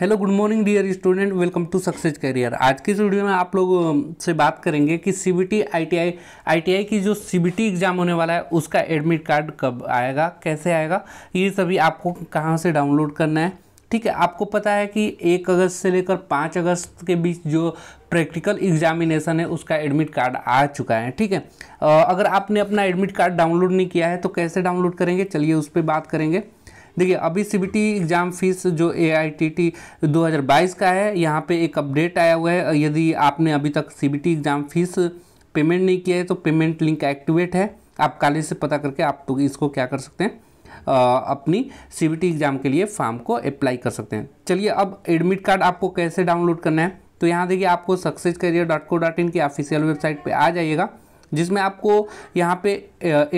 hello good morning dear student welcome to success career आज की इस वीडियो में आप लोग से बात करेंगे कि C B T I T I I T I की जो सी बी टी एग्ज़ाम होने वाला है उसका एडमिट कार्ड कब आएगा कैसे आएगा ये सभी आपको कहाँ से डाउनलोड करना है ठीक है आपको पता है कि एक अगस्त से लेकर पाँच अगस्त के बीच जो प्रैक्टिकल एग्जामिनेशन है उसका एडमिट कार्ड आ चुका है ठीक है अगर आपने अपना एडमिट कार्ड डाउनलोड नहीं किया है तो कैसे डाउनलोड करेंगे चलिए उस पर बात करेंगे देखिए अभी सीबीटी एग्ज़ाम फीस जो ए 2022 का है यहाँ पे एक अपडेट आया हुआ है यदि आपने अभी तक सी एग्ज़ाम फीस पेमेंट नहीं किया है तो पेमेंट लिंक एक्टिवेट है आप काले से पता करके आप तो इसको क्या कर सकते हैं आ, अपनी सी एग्ज़ाम के लिए फॉर्म को अप्लाई कर सकते हैं चलिए अब एडमिट कार्ड आपको कैसे डाउनलोड करना है तो यहाँ देखिए आपको success career dot co dot in की ऑफिशियल वेबसाइट पे आ जाइएगा जिसमें आपको यहाँ पे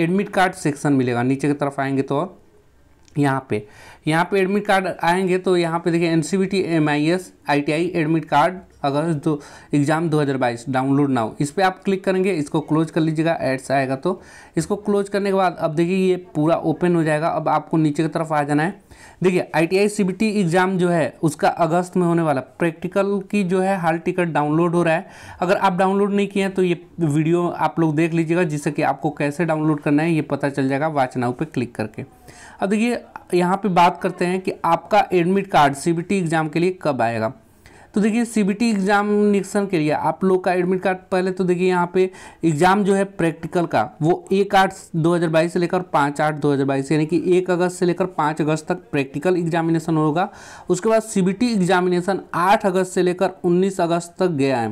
एडमिट कार्ड सेक्शन मिलेगा नीचे की तरफ आएंगे तो यहाँ पे यहाँ पे एडमिट कार्ड आएंगे तो यहाँ पे देखिए N C B T M I S I T I admit card अगस्त तो दो एग्ज़ाम 2022 डाउनलोड नाउ इस पर आप क्लिक करेंगे इसको क्लोज कर लीजिएगा एड्स आएगा तो इसको क्लोज करने के बाद अब देखिए ये पूरा ओपन हो जाएगा अब आपको नीचे की तरफ आ जाना है देखिए आई टी आई एग्ज़ाम जो है उसका अगस्त में होने वाला प्रैक्टिकल की जो है हाल टिकट डाउनलोड हो रहा है अगर आप डाउनलोड नहीं किए हैं तो ये वीडियो आप लोग देख लीजिएगा जिससे कि आपको कैसे डाउनलोड करना है ये पता चल जाएगा वाच नाउ पर क्लिक करके अब देखिए यहाँ पे बात करते हैं कि आपका एडमिट कार्ड सी एग्ज़ाम के लिए कब आएगा तो देखिए सीबीटी एग्जामिनेशन के लिए आप लोग का एडमिट कार्ड पहले तो देखिए यहाँ पे एग्ज़ाम जो है प्रैक्टिकल का वो एक आठ दो हज़ार बाईस से लेकर पाँच आठ दो हज़ार बाईस यानी कि एक अगस्त से लेकर पाँच अगस्त तक प्रैक्टिकल एग्जामिनेशन होगा उसके बाद सीबीटी एग्जामिनेशन आठ अगस्त से लेकर उन्नीस अगस्त तक गया है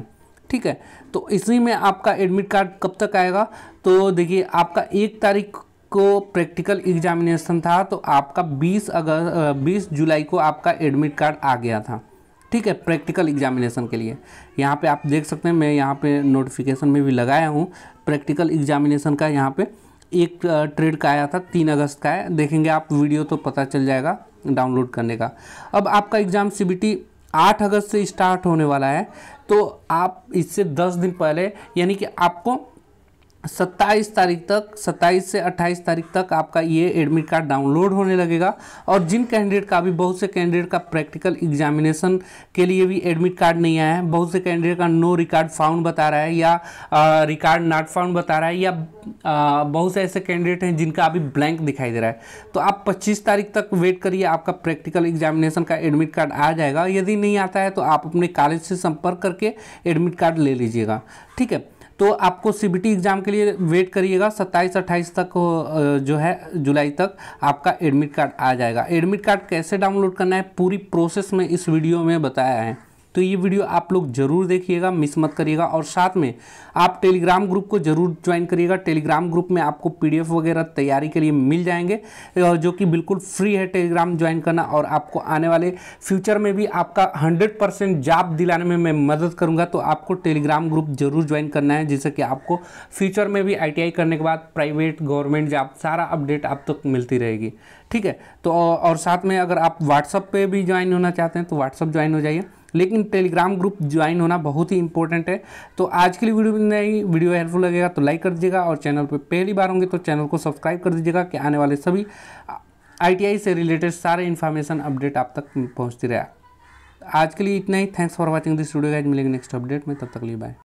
ठीक है तो इसी में आपका एडमिट कार्ड कब तक आएगा तो देखिए आपका एक तारीख को प्रैक्टिकल एग्जामिनेशन था तो आपका 20 अगस्त 20 जुलाई को आपका एडमिट कार्ड आ गया था ठीक है प्रैक्टिकल एग्जामिनेशन के लिए यहाँ पे आप देख सकते हैं मैं यहाँ पे नोटिफिकेशन में भी लगाया हूँ प्रैक्टिकल एग्जामिनेशन का यहाँ पे एक ट्रेड का आया था तीन अगस्त का है देखेंगे आप वीडियो तो पता चल जाएगा डाउनलोड करने का अब आपका एग्ज़ाम सी आठ अगस्त से स्टार्ट होने वाला है तो आप इससे दस दिन पहले यानी कि आपको सत्ताईस तारीख तक सत्ताईस से अट्ठाईस तारीख तक आपका ये एडमिट कार्ड डाउनलोड होने लगेगा और जिन कैंडिडेट का भी बहुत से कैंडिडेट का प्रैक्टिकल एग्जामिनेशन के लिए भी एडमिट कार्ड नहीं आया है बहुत से कैंडिडेट का नो रिकार्ड फाउंड बता रहा है या रिकार्ड नॉट फाउंड बता रहा है या आ, बहुत से ऐसे कैंडिडेट हैं जिनका अभी ब्लैंक दिखाई दे रहा है तो आप पच्चीस तारीख तक वेट करिए आपका प्रैक्टिकल एग्जामिनेशन का एडमिट कार्ड आ जाएगा यदि नहीं आता है तो आप अपने कॉलेज से संपर्क करके एडमिट कार्ड ले लीजिएगा ठीक है तो आपको सीबीटी एग्ज़ाम के लिए वेट करिएगा 27 28 तक जो है जुलाई तक आपका एडमिट कार्ड आ जाएगा एडमिट कार्ड कैसे डाउनलोड करना है पूरी प्रोसेस में इस वीडियो में बताया है तो ये वीडियो आप लोग जरूर देखिएगा मिस मत करिएगा और साथ में आप टेलीग्राम ग्रुप को जरूर ज्वाइन करिएगा टेलीग्राम ग्रुप में आपको पीडीएफ वगैरह तैयारी के लिए मिल जाएंगे जो कि बिल्कुल फ्री है टेलीग्राम ज्वाइन करना और आपको आने वाले फ्यूचर में भी आपका हंड्रेड परसेंट जॉब दिलाने में मैं मदद करूँगा तो आपको टेलीग्राम ग्रुप जरूर ज्वाइन करना है जिससे कि आपको फ्यूचर में भी आई करने के बाद प्राइवेट गवर्नमेंट जॉब सारा अपडेट आप तक तो मिलती रहेगी ठीक है तो और साथ में अगर आप व्हाट्सएप पे भी ज्वाइन होना चाहते हैं तो व्हाट्सअप ज्वाइन हो जाइए लेकिन टेलीग्राम ग्रुप ज्वाइन होना बहुत ही इंपॉर्टेंट है तो आज के लिए वीडियो नहीं वीडियो हेल्पफुल लगेगा तो लाइक कर दीजिएगा और चैनल पर पहली बार होंगे तो चैनल को सब्सक्राइब कर दीजिएगा कि आने वाले सभी आई से रिलेटेड सारे इन्फॉर्मेशन अपडेट आप तक पहुँचती रहा आज के लिए इतना ही thanks for watching this video guys मिलेंगे नेक्स्ट अपडेट में तब तक लिए बाय